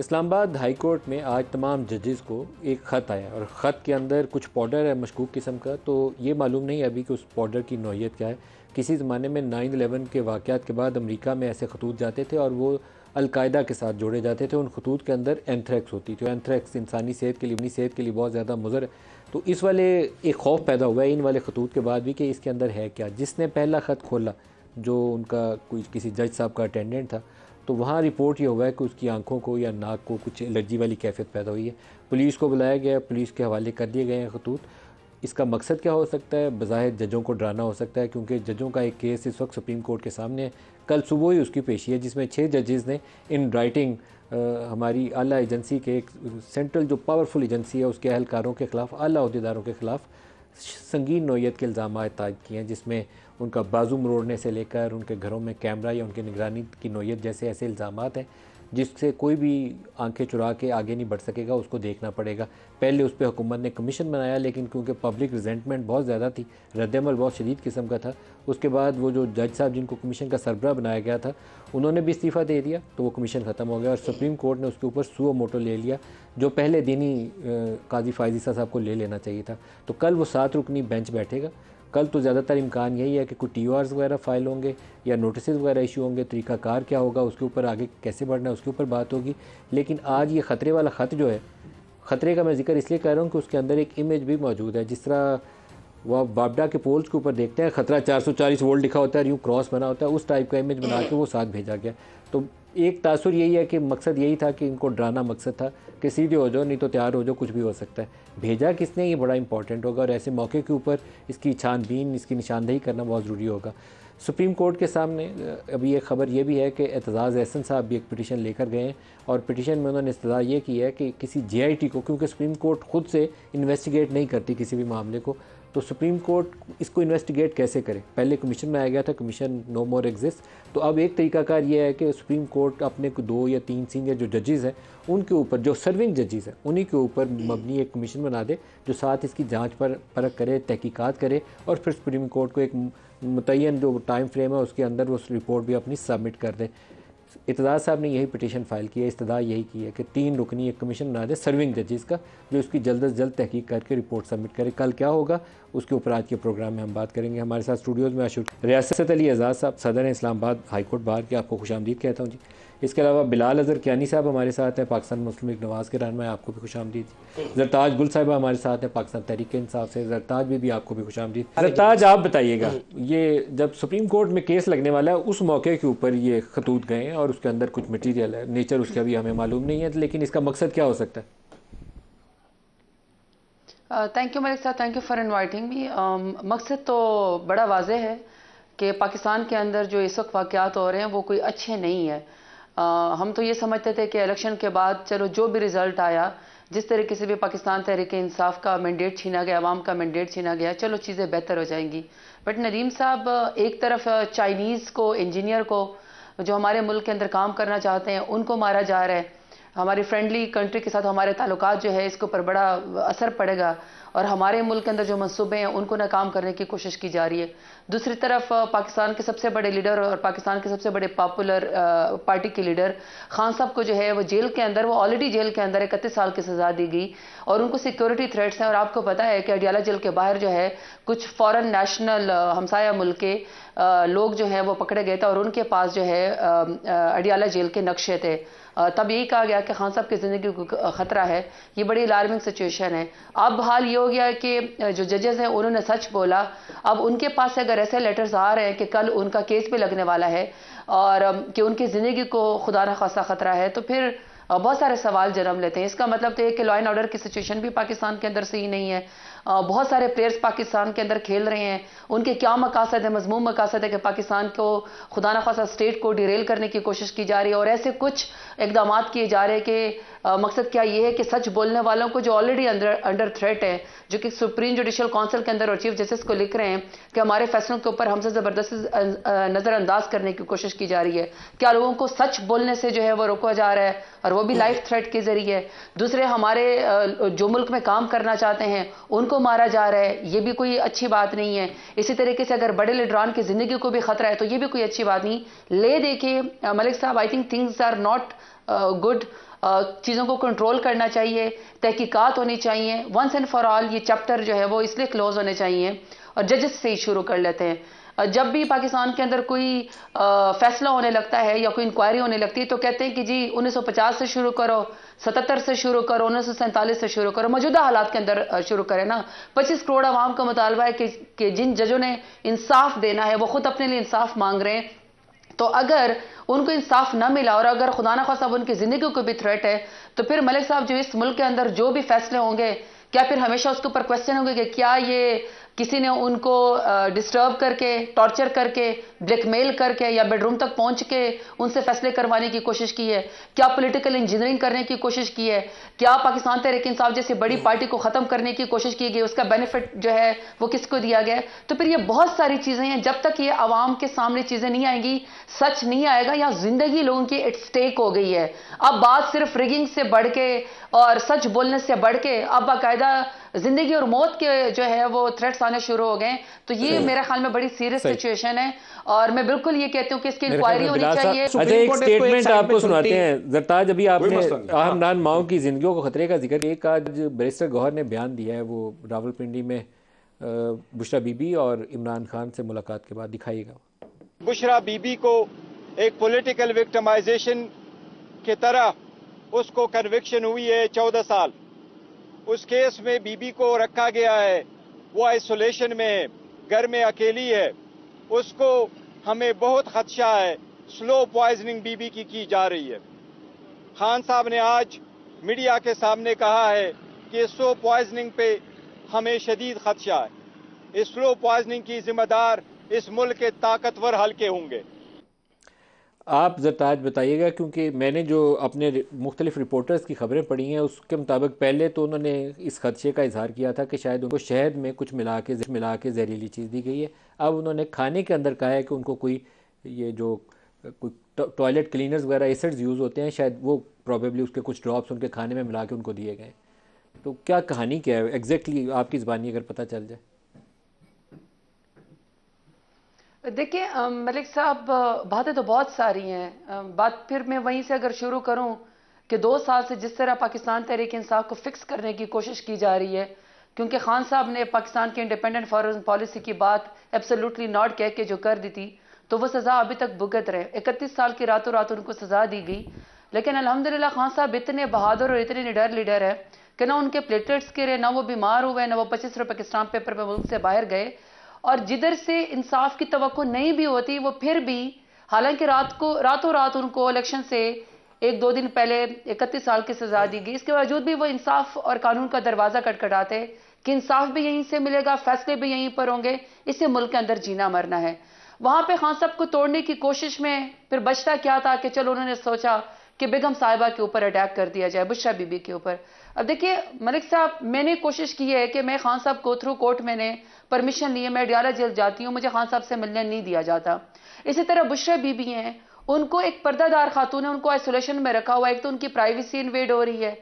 Islamabad high court में आज तमाम जजेस को एक ख़त आया और ख़त के अंदर कुछ पाउडर है मशकूक किस्म का तो ये मालूम नहीं अभी कि उस पाउडर की नौीयत क्या है किसी ज़माने में नाइन अलेवन के वाक़ के बाद अमेरिका में ऐसे खतूत जाते थे और वो अलकायदा के साथ जोड़े जाते थे उन खतूत के अंदर एंथ्रैक्स होती थी एंथ्रैक्स इंसानी सेहत के लिए अपनी सेहत के लिए बहुत ज़्यादा मुजर है तो इस वाले एक खौफ पैदा हुआ है इन वाले खतूत के बाद भी कि इसके अंदर है क्या जिसने पहला ख़त खोला जो उनका कोई किसी जज साहब का अटेंडेंट था तो वहाँ रिपोर्ट ये होगा है कि उसकी आंखों को या नाक को कुछ एलर्जी वाली कैफियत पैदा हुई है पुलिस को बुलाया गया पुलिस के हवाले कर दिए गए हैं खतूत इसका मकसद क्या हो सकता है बज़ाहिर जजों को डराना हो सकता है क्योंकि जजों का एक केस इस वक्त सुप्रीम कोर्ट के सामने है कल सुबह ही उसकी पेशी है जिसमें छः जजेस ने इन राइटिंग हमारी आला एजेंसी के एक सेंट्रल जो पावरफुल एजेंसी है उसके अहलकारों के ख़िलाफ़ आला अहदेदारों के ख़िलाफ़ संगीन नोयत के इल्ज़ाम तय किए हैं जिसमें उनका बाजू मरोड़ने से लेकर उनके घरों में कैमरा या उनकी निगरानी की नोयत जैसे ऐसे इल्ज़ाम हैं जिससे कोई भी आंखें चुरा के आगे नहीं बढ़ सकेगा उसको देखना पड़ेगा पहले उस पर हुकूमत ने कमीशन बनाया लेकिन क्योंकि पब्लिक रिजेंटमेंट बहुत ज़्यादा थी रद्दमल बहुत शदीद किस्म का था उसके बाद वो जो जज साहब जिनको कमीशन का सरबरा बनाया गया था उन्होंने भी इस्तीफ़ा दे दिया तो वो कमीशन ख़त्म हो गया और सुप्रीम कोर्ट ने उसके ऊपर सुओ मोटो ले लिया जो पहले दिन ही काजी फायजीसा साहब को ले लेना चाहिए था तो कल वो सात रुकनी बेंच बैठेगा कल तो ज़्यादातर इम्कान यही है कि कुछ टी वगैरह फाइल होंगे या नोटिस वगैरह इशू होंगे तरीकाकार क्या होगा उसके ऊपर आगे कैसे बढ़ना है उसके ऊपर बात होगी लेकिन आज ये ख़तरे वाला ख़त जो है ख़तरे का मैं जिक्र इसलिए कर रहा हूँ कि उसके अंदर एक इमेज भी मौजूद है जिस तरह वह बाबडा के पोल्स के ऊपर देखते हैं खतरा 440 वोल्ट लिखा होता है यूँ क्रॉस बना होता है उस टाइप का इमेज बना के वो साथ भेजा गया तो एक तासुर यही है कि मकसद यही था कि इनको डराना मकसद था कि सीधे हो जाओ नहीं तो तैयार हो जाओ कुछ भी हो सकता है भेजा किसने ये बड़ा इंपॉर्टेंट होगा और ऐसे मौके के ऊपर इसकी छानबीन इसकी निशानदेही करना बहुत ज़रूरी होगा सुप्रीम कोर्ट के सामने अभी एक ख़बर यह भी है कि एतजाज़ एहसन साहब भी एक पटिशन लेकर गए हैं और पटिशन में उन्होंने इस्तः ये की है कि किसी टी को क्योंकि सुप्रीम कोर्ट खुद से इन्वेस्टिगेट नहीं करती किसी भी मामले को तो सुप्रीम कोर्ट इसको इन्वेस्टिगेट कैसे करे पहले कमीशन बनाया गया था कमीशन नो मोर एग्जिस्ट तो अब एक तरीकाकार ये है कि सुप्रीम कोर्ट अपने दो या तीन सीनियर जो जजेज़ हैं उनके ऊपर जो सर्विंग जजेस हैं उन्हीं के ऊपर मबनी एक कमीशन बना दे जो साथ इसकी जाँच पर परख करे तहकीक़ात करे और फिर सुप्रीम कोर्ट को एक मुतन जो टाइम फ्रेम है उसके अंदर वो उस रिपोर्ट भी अपनी सबमिट कर दें इतदार साहब ने यही पिटीशन फाइल की है इस्तः यही की है कि तीन रुकनी एक कमीशन बना दे सर्विंग जजेस का जो उसकी जल्द अज जल्द तहकीक करके रिपोर्ट सबमिट करे कल क्या होगा उसके ऊपर आज के प्रोग्राम में हम बात करेंगे हमारे साथ स्टूडियोज़ में अशोक रियासत अली आज़ाद साहब सदर इस्लामाबाद हाईकोर्ट बाहर के आपको खुश आमदीद कहता हूँ जी इसके अलावा बिलाल अजहर कियानी साहब हमारे साथ हैं पाकिस्तान मुस्लिम लीग नवाज़ के रहनमाय आपको भी खुश आमदीद जरताज गुल साहब हमारे साथ हैं पाकिस्तान तहरीक इंसाफ से जरताज भी, भी आपको भी खुश आमदीद जरताज आप बताइएगा हम्म। ये जब सुप्रीम कोर्ट में केस लगने वाला है उस मौके के ऊपर ये खतूत गए हैं और उसके अंदर कुछ मटीरियल है नेचर उसका भी हमें मालूम नहीं है लेकिन इसका मकसद क्या हो सकता है थैंक यू मलिक साहब thank you for inviting me मकसद तो बड़ा वाजह है कि पाकिस्तान के अंदर जो इस वक्त वाक़ हो रहे हैं वो कोई अच्छे नहीं है हम तो ये समझते थे कि इलेक्शन के बाद चलो जो भी रिजल्ट आया जिस तरीके से भी पाकिस्तान तहरीक इंसाफ का मैंडेट छीना गया आवाम का मैंडेट छीना गया चलो चीज़ें बेहतर हो जाएंगी बट नदीम साहब एक तरफ चाइनीज़ को इंजीनियर को जो हमारे मुल्क के अंदर काम करना चाहते हैं उनको मारा जा रहा है हमारी फ्रेंडली कंट्री के साथ हमारे ताल्लुक जो है इसके ऊपर बड़ा असर पड़ेगा और हमारे मुल्क के अंदर जो मनसूबे हैं उनको नाकाम करने की कोशिश की जा रही है दूसरी तरफ पाकिस्तान के सबसे बड़े लीडर और पाकिस्तान के सबसे बड़े पॉपुलर पार्टी के लीडर खान साहब को जो है वो जेल के अंदर वो ऑलरेडी जेल के अंदर इकतीस साल की सज़ा दी गई और उनको सिक्योरिटी थ्रेट्स हैं और आपको पता है कि अडियाला जेल के बाहर जो है कुछ फॉरन नेशनल हमसाया मुल्क के लोग जो हैं वो पकड़े गए थे और उनके पास जो है अडियाला जेल के नक्शे थे तब यही कहा गया कि खान साहब की ज़िंदगी को ख़तरा है ये बड़ी अलार्मिंग सिचुएशन है अब हाल ये हो गया कि जो जजेस हैं उन्होंने सच बोला अब उनके पास से अगर ऐसे लेटर्स आ रहे हैं कि कल उनका केस भी लगने वाला है और कि उनकी ज़िंदगी को खुदा न खासा ख़तरा है तो फिर बहुत सारे सवाल जन्म लेते हैं इसका मतलब तो ये कि लॉ एंड ऑर्डर की सिचुएशन भी पाकिस्तान के अंदर सही नहीं है बहुत सारे प्लेयर्स पाकिस्तान के अंदर खेल रहे हैं उनके क्या मकासद है मजमूम मकासद है कि पाकिस्तान को खुदा न खासा स्टेट को डिरेल करने की कोशिश की जा रही है और ऐसे कुछ इकदाम किए जा रहे हैं कि मकसद क्या ये है कि सच बोलने वालों को जो ऑलरेडी अंडर थ्रेट है जो कि सुप्रीम जुडिशल काउंसिल के अंदर और चीफ जस्टिस को लिख रहे हैं कि हमारे फैसलों के ऊपर हमसे ज़बरदस्ती नज़रअंदाज करने की कोशिश की जा रही है क्या लोगों को सच बोलने से जो है वो रोका जा रहा है और वो भी लाइफ थ्रेट के जरिए दूसरे हमारे जो मुल्क में काम करना चाहते हैं उनको मारा जा रहा है ये भी कोई अच्छी बात नहीं है इसी तरीके से अगर बड़े लीडरान की ज़िंदगी को भी ख़तरा है तो ये भी कोई अच्छी बात नहीं ले देखिए मलिक साहब I think things are not good चीज़ों को कंट्रोल करना चाहिए तहकीकात होनी चाहिए वंस एंड फॉर ऑल ये चैप्टर जो है वो इसलिए क्लोज होने चाहिए और जजेस से ही शुरू कर लेते हैं जब भी पाकिस्तान के अंदर कोई फैसला होने लगता है या कोई इंक्वायरी होने लगती है तो कहते हैं कि जी 1950 से शुरू करो 77 से शुरू करो उन्नीस से शुरू करो मौजूदा हालात के अंदर शुरू करें ना पच्चीस करोड़ आवाम का मुतालबा है कि, कि जिन जजों ने इंसाफ देना है वो खुद अपने लिए इंसाफ मांग रहे हैं तो अगर उनको इंसाफ ना मिला और अगर खुदा ना साहब उनकी ज़िंदगी को भी थ्रेट है तो फिर मलिक साहब जो इस मुल्क के अंदर जो भी फैसले होंगे क्या फिर हमेशा उसके ऊपर क्वेश्चन होंगे कि क्या ये किसी ने उनको डिस्टर्ब करके टॉर्चर करके ब्लैकमेल करके या बेडरूम तक पहुंच के उनसे फैसले करवाने की कोशिश की है क्या पॉलिटिकल इंजीनियरिंग करने की कोशिश की है क्या पाकिस्तान तहरीक इंसाफ जैसी बड़ी पार्टी को ख़त्म करने की कोशिश की गई उसका बेनिफिट जो है वो किसको दिया गया तो फिर ये बहुत सारी चीज़ें हैं जब तक ये आवाम के सामने चीज़ें नहीं आएंगी सच नहीं आएगा या जिंदगी लोगों की एट स्टेक हो गई है अब बात सिर्फ रिगिंग से बढ़ के और सच बोलने से बढ़ के अब बाकायदा जिंदगी और मौत के जो है वो थ्रेट्स आने शुरू हो गए तो ये मेरे ख्याल में बड़ी सीरियस सिचुएशन है और मैं बिल्कुल ये कहती हूँ कि इसकी इंक्वायरी होनी चाहिए अच्छा एक स्टेटमेंट आपको सुनाते हैं जरताज अभी आपने अहमदान हाँ। माओ की जिंदगियों को खतरे का जिक्र एक आज बैरिस्टर गौहर ने बयान दिया है वो रावलपिंडी में बुशरा बीबी और इमरान खान से मुलाकात के बाद दिखाइएगा बुशरा बीबी को एक पॉलिटिकल विक्टमाइजेशन के तरह उसको कन्विक्शन हुई है चौदह साल उस केस में बीबी को रखा गया है वो आइसोलेशन में है घर में अकेली है उसको हमें बहुत खदशा है स्लो प्वाइजनिंग बीबी की की जा रही है खान साहब ने आज मीडिया के सामने कहा है कि स्लो प्वाइजनिंग पे हमें शदीद खदशा है इस स्लो प्वाइजनिंग की जिम्मेदार इस मुल्क के ताकतवर हल्के होंगे आप ज़रा बताइएगा क्योंकि मैंने जो अपने मुख्तलिफ रिपोर्टर्स की खबरें पढ़ी हैं उसके मुताबिक पहले तो उन्होंने इस खदशे का इजहार किया था कि शायद उनको शहद में कुछ मिला के मिला के जहरीली चीज़ दी गई है अब उन्होंने खाने के अंदर कहा है कि उनको कोई ये जो कोई टॉयलेट क्लीनर्स वगैरह एसिड्स यूज़ होते हैं शायद वो प्रॉबेबली उसके कुछ ड्रॉप्स उनके खाने में मिला के उनको दिए गए तो क्या कहानी क्या है एग्जैक्टली exactly आपकी ज़बानी अगर पता चल जाए देखिए मलिक साहब बातें तो बहुत सारी हैं बात फिर मैं वहीं से अगर शुरू करूं कि दो साल से जिस तरह पाकिस्तान तहरीक इंसाफ को फिक्स करने की कोशिश की जा रही है क्योंकि खान साहब ने पाकिस्तान की इंडिपेंडेंट फॉरन पॉलिसी की बात एब्सोल्युटली नॉट कह के जो कर दी थी तो वो सज़ा अभी तक भुगत रहे इकतीस साल की रातों रात उनको सज़ा दी गई लेकिन अलहमदिल्ला खान साहब इतने बहादुर और इतने निडर लीडर है कि ना उनके प्लेटलेट्स रहे ना वो बीमार हुए ना वो पच्चीस रुपए के स्टाम्प पेपर पर मुल्क से बाहर गए और जिधर से इंसाफ की तो नहीं भी होती वो फिर भी हालांकि रात को रातों रात उनको इलेक्शन से एक दो दिन पहले इकतीस साल की सजा दी गई इसके बावजूद भी वो इंसाफ और कानून का दरवाज़ा कटकटाते कि इंसाफ भी यहीं से मिलेगा फैसले भी यहीं पर होंगे इससे मुल्क के अंदर जीना मरना है वहां पे खान हाँ, साहब को तोड़ने की कोशिश में फिर बचता क्या था कि चलो उन्होंने सोचा कि बेगम साहिबा के ऊपर अटैक कर दिया जाए बुशा बीबी के ऊपर अब देखिए मलिक साहब मैंने कोशिश की है कि मैं खान साहब को थ्रू कोर्ट मैंने परमिशन लिए मैं डियाला जेल जाती हूँ मुझे खान साहब से मिलने नहीं दिया जाता इसी तरह बुशरा बीबी हैं उनको एक पर्दादार खातून है उनको आइसोलेशन में रखा हुआ है एक तो उनकी प्राइवेसी इन्वेड हो रही है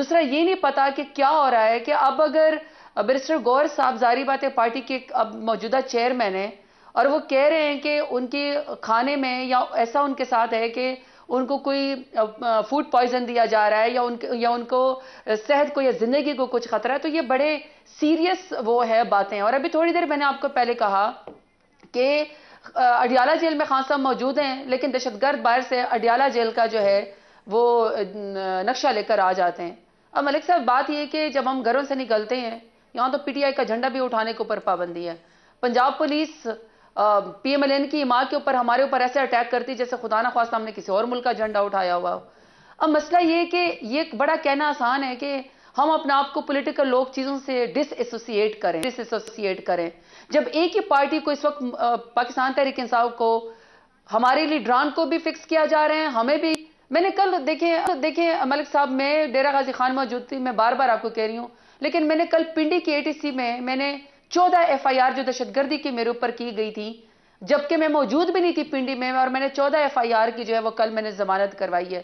दूसरा ये नहीं पता कि क्या हो रहा है कि अब अगर बिरिस्टर गौर साहब जारी बात है पार्टी के अब मौजूदा चेयरमैन है और वो कह रहे हैं कि उनके खाने में या ऐसा उनके साथ है कि उनको कोई फूड पॉइजन दिया जा रहा है या उनके या उनको सेहत को या ज़िंदगी को कुछ खतरा है तो ये बड़े सीरियस वो है बातें और अभी थोड़ी देर मैंने आपको पहले कहा कि अडियाला जेल में खान साहब मौजूद हैं लेकिन दहशतगर्द बाहर से अडियाला जेल का जो है वो नक्शा लेकर आ जाते हैं अब मलिक साहब बात यह कि जब हम घरों से निकलते हैं यहाँ तो पीटीआई का झंडा भी उठाने के ऊपर पाबंदी है पंजाब पुलिस पीएमएलएन की मां के ऊपर हमारे ऊपर ऐसे अटैक करती जैसे खुदा ना खास्ता हमने किसी और मुल्क का झंडा उठाया हुआ हो अब मसला ये कि ये बड़ा कहना आसान है कि हम अपने आप को पॉलिटिकल लोग चीज़ों से डिसएसोसिएट करें डिसएसोसिएट करें जब एक ही पार्टी को इस वक्त पाकिस्तान तहरीक इंसाफ को हमारे लिए ड्रान को भी फिक्स किया जा रहे हैं हमें भी मैंने कल देखे देखे मलिक साहब मैं डेरा गाजी खान मौजूद थी मैं बार बार आपको कह रही हूँ लेकिन मैंने कल पिंडी की एटीसी में मैंने चौदह आर जो दहशतगर्दी की मेरे ऊपर की गई थी जबकि मैं मौजूद भी नहीं थी पिंडी में और मैंने चौदह आर की जो है वो कल मैंने जमानत करवाई है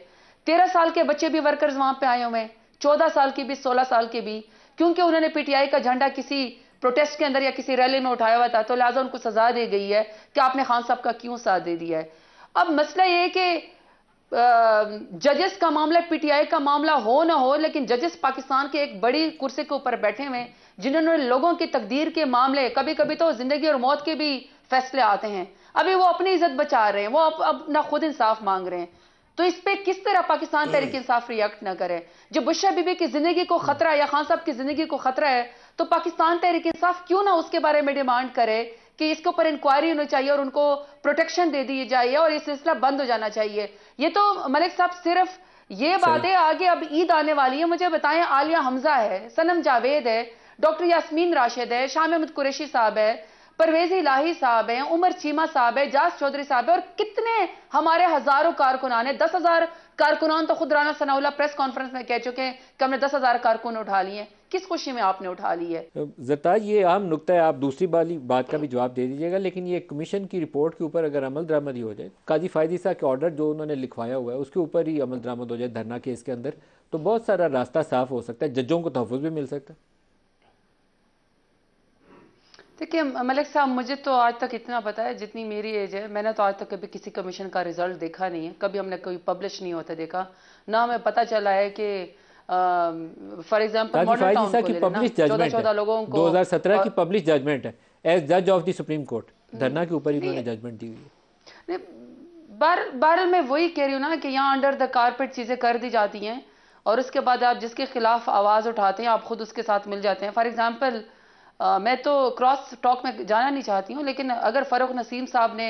तेरह साल के बच्चे भी वर्कर्स वहां पे आए हुए हैं चौदह साल के भी सोलह साल के भी क्योंकि उन्होंने पीटीआई का झंडा किसी प्रोटेस्ट के अंदर या किसी रैली में उठाया हुआ था तो लिहाजा उनको सजा दी गई है कि आपने खान साहब का क्यों साथ दे दिया है अब मसला यह कि जजेस का मामला पीटीआई का मामला हो ना हो लेकिन जजेस पाकिस्तान के एक बड़ी कुर्सी के ऊपर बैठे हुए हैं जिन्होंने लोगों की तकदीर के मामले कभी कभी तो जिंदगी और मौत के भी फैसले आते हैं अभी वो अपनी इज्जत बचा रहे हैं वो अब अपना खुद इंसाफ मांग रहे हैं तो इस पे किस तरह पाकिस्तान हम्म। तहरीक इंसाफ रिएक्ट ना करे जब बुशा बीबी की जिंदगी को खतरा या खान साहब की जिंदगी को खतरा है तो पाकिस्तान तरीके इंसाफ क्यों ना उसके बारे में डिमांड करे कि इसके ऊपर इंक्वायरी होनी चाहिए और उनको प्रोटेक्शन दे दी जाए और ये सिलसिला बंद हो जाना चाहिए ये तो मलिक साहब सिर्फ ये बातें आगे अब ईद आने वाली है मुझे बताएं आलिया हमजा है सनम जावेद है डॉक्टर यासमीन राशिद है शाम अहमद कुरेशी साहब है परवेज इलाही साहब हैं उमर चीमा साहब है जास चौधरी साहब है और कितने हमारे हजारों कारकुनान हैं दस हजार कारकुनान तो खुद राना सनाउल्ला प्रेस कॉन्फ्रेंस में कह चुके हैं कि हमने दस हजार कारकुन उठा लिए किस खुशी में आपने उठा ली है जता ये आम नुकता है आप दूसरी वाली बात का भी जवाब दे दीजिएगा लेकिन ये कमीशन की रिपोर्ट के ऊपर अगर अमल दरामद ही हो जाए काजी फायदी साहब के ऑर्डर जो उन्होंने लिखवाया हुआ है उसके ऊपर ही अमल दरामद हो जाए धरना केस के अंदर तो बहुत सारा रास्ता साफ हो सकता है जजों को तहफ़ भी मिल सकता है देखिए मलिक साहब मुझे तो आज तक इतना पता है जितनी मेरी एज है मैंने तो आज तक कभी किसी कमीशन का रिजल्ट देखा नहीं है कभी हमने कोई पब्लिश नहीं होता देखा ना हमें पता चला है कि फॉर एग्जाम्पल मॉडल की पब्लिश जजमेंट चौदह लोगों को 2017 की पब्लिश जजमेंट है एज जज ऑफ द सुप्रीम कोर्ट धरना के ऊपर ही उन्होंने जजमेंट दी हुई है बार मैं वही कह रही हूँ ना कि यहाँ अंडर द कारपेट चीज़ें कर दी जाती हैं और उसके बाद आप जिसके खिलाफ आवाज़ उठाते हैं आप खुद उसके साथ मिल जाते हैं फॉर एग्जाम्पल मैं तो क्रॉस टॉक में जाना नहीं चाहती हूँ लेकिन अगर फ़रूख नसीम साहब ने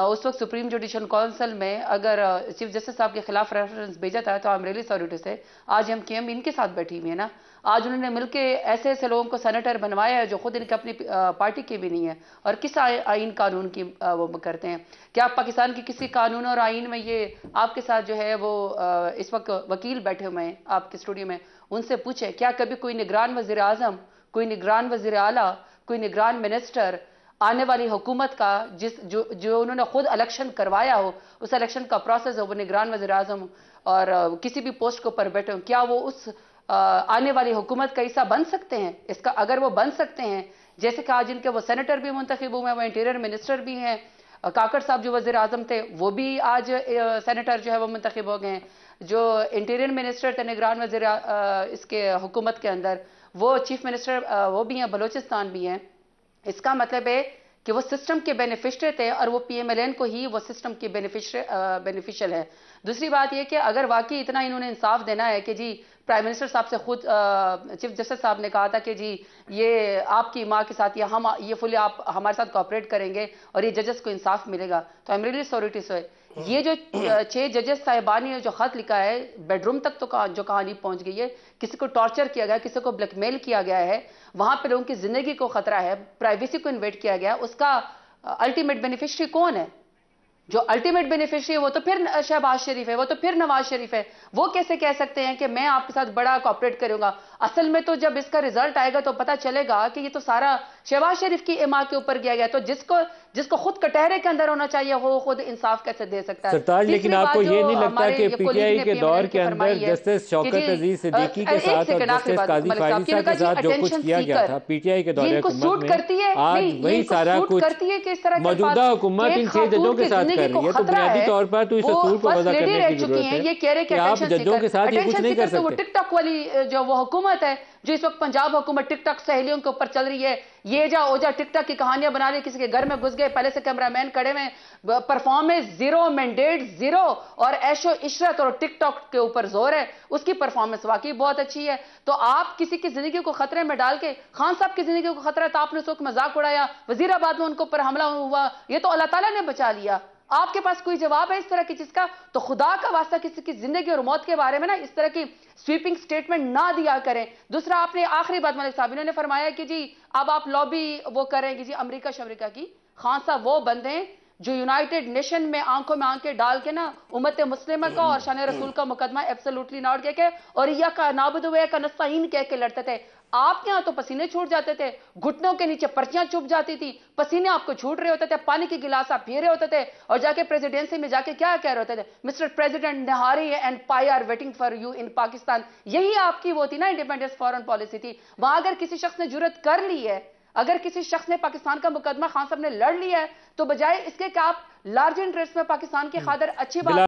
उस वक्त सुप्रीम जुडिशल काउंसिल में अगर चीफ जस्टिस साहब के खिलाफ रेफरेंस भेजा था तो आई एम सॉरी से आज हम के एम इनके साथ बैठी हुई है ना आज उन्होंने मिलकर ऐसे ऐसे लोगों को सेनेटर बनवाया है जो खुद इनके अपनी पार्टी के भी नहीं है और किस आइन कानून की वो करते हैं क्या पाकिस्तान के किसी कानून और आइन में ये आपके साथ जो है वो इस वक्त वकील बैठे हुए हैं आपके स्टूडियो में उनसे पूछे क्या कभी कोई निगरान वजीर अजम कोई निगरान वजीर अला कोई निगरान मिनिस्टर आने वाली हुकूमत का जिस जो जो उन्होंने खुद इलेक्शन करवाया हो उस इलेक्शन का प्रोसेस हो वो निगरान वजी अजम और किसी भी पोस्ट के ऊपर बैठे हो क्या वो उस आने वाली हुकूमत का हिस्सा बन सकते हैं इसका अगर वो बन सकते हैं जैसे कहा जिनके वो सेनेटर भी मुंतखब हुए हैं वो इंटीरियर मिनिस्टर भी हैं काकड़ साहब जो वजीर अजम थे वो भी आज सेनेटर जो है वो मुंतखब हो गए हैं जो इंटीरियर मिनिस्टर थे निगरान वजीर इसके हुकूमत के अंदर वो चीफ मिनिस्टर uh, वो भी हैं बलोचिस्तान भी हैं इसका मतलब है कि वो सिस्टम के बेनिफिशरी थे और वो पी एम एल एन को ही वो सिस्टम के बेनिफिशियल uh, है दूसरी बात यह कि अगर वाकई इतना इन्होंने इंसाफ देना है कि जी प्राइम मिनिस्टर साहब से खुद चीफ uh, जस्टिस साहब ने कहा था कि जी ये आपकी माँ के साथ या हम ये फुली आप हमारे साथ कॉपरेट करेंगे और ये जजेस को इंसाफ मिलेगा तो I am really sorry to ये जो छह जजेस साहिबान ने जो खत लिखा है बेडरूम तक तो का, जो कहानी पहुंच गई है किसी को टॉर्चर किया गया किसी को ब्लैकमेल किया गया है वहां पर लोगों की जिंदगी को खतरा है प्राइवेसी को इन्वेट किया गया उसका अल्टीमेट बेनिफिशरी कौन है जो अल्टीमेट बेनिफिशरी है वो तो फिर शहबाज शरीफ है वो तो फिर नवाज शरीफ है वो कैसे कह सकते हैं कि मैं आपके साथ बड़ा कॉपरेट करूंगा असल में तो जब इसका रिजल्ट आएगा तो पता चलेगा कि ये तो सारा शहबाज शरीफ की इमा के ऊपर किया गया तो जिसको जिसको खुद कटहरे के अंदर होना चाहिए वो खुद इंसाफ कैसे दे सकता है लेकिन आपको ये नहीं लगता कि पीटीआई के दौर के अंदर जस्टिस शौकत अजीज सिद्दीकी के साथ और जस्टिस काजी फारिद साहब के साथ जो कुछ किया गया था पीटीआई के दौर हुकूमत में आज वही सारा कुछ मौजूदा हुकूमत इन छह जजों के साथ कर रही है तो बुनियादी तौर पर तो इस असूल को वजह करने की जरूरत है ये कह रहे कि आप जजों के साथ ये कुछ नहीं कर सकते तो वो टिकटॉक वाली जो वो हुकूमत है जो इस वक्त पंजाब हुकूमत टिकटॉक सहेलियों के ऊपर चल रही है ये जा ओ जा टिकटॉक की कहानियां बना रही किसी के घर में घुस गए पहले से कैमरामैन खड़े हुए परफॉर्मेंस जीरो मैंडेट जीरो और ऐशो इशरत और टिकटॉक के ऊपर जोर है उसकी परफॉर्मेंस वाकई बहुत अच्छी है तो आप किसी की जिंदगी को खतरे में डाल के खान साहब की जिंदगी को खतरा था तो आपने उस वक्त मजाक उड़ाया वजीराबाद में उनको पर हमला हुआ ये तो अल्लाह तला ने बचा लिया आपके पास कोई जवाब है इस तरह की जिसका तो खुदा का वास्ता किसी की जिंदगी और मौत के बारे में ना इस तरह की स्वीपिंग स्टेटमेंट ना दिया करें दूसरा आपने आखिरी बात मलिक साहब इन्होंने फरमाया कि जी अब आप लॉबी वो करें कि जी अमरीका शमरीका की खासा वो बंदे जो यूनाइटेड नेशन में आंखों में आंखें डाल के ना उमत मुस्लिम का और शान रसूल का मुकदमा एब्सोल्युटली नॉट कह के और या का नाबुद का नस्ताइन कह के लड़ते थे आपके यहां तो पसीने छूट जाते थे घुटनों के नीचे पर्चियां चुप जाती थी पसीने आपको छूट रहे होते थे पानी के गिलास आप पी रहे होते थे और जाके प्रेसिडेंसी में जाके क्या कह रहे होते थे Mister President nihari and pie are waiting for you in Pakistan यही आपकी वो थी ना इंडिपेंडेंस फॉरन पॉलिसी थी वहां अगर किसी शख्स ने जरूरत कर ली है अगर किसी शख्स ने पाकिस्तान का मुकदमा खान साहब ने लड़ लिया है तो बजाय इसके कि आप लार्ज इंटरेस्ट में पाकिस्तान के हम्म। खादर अच्छी बात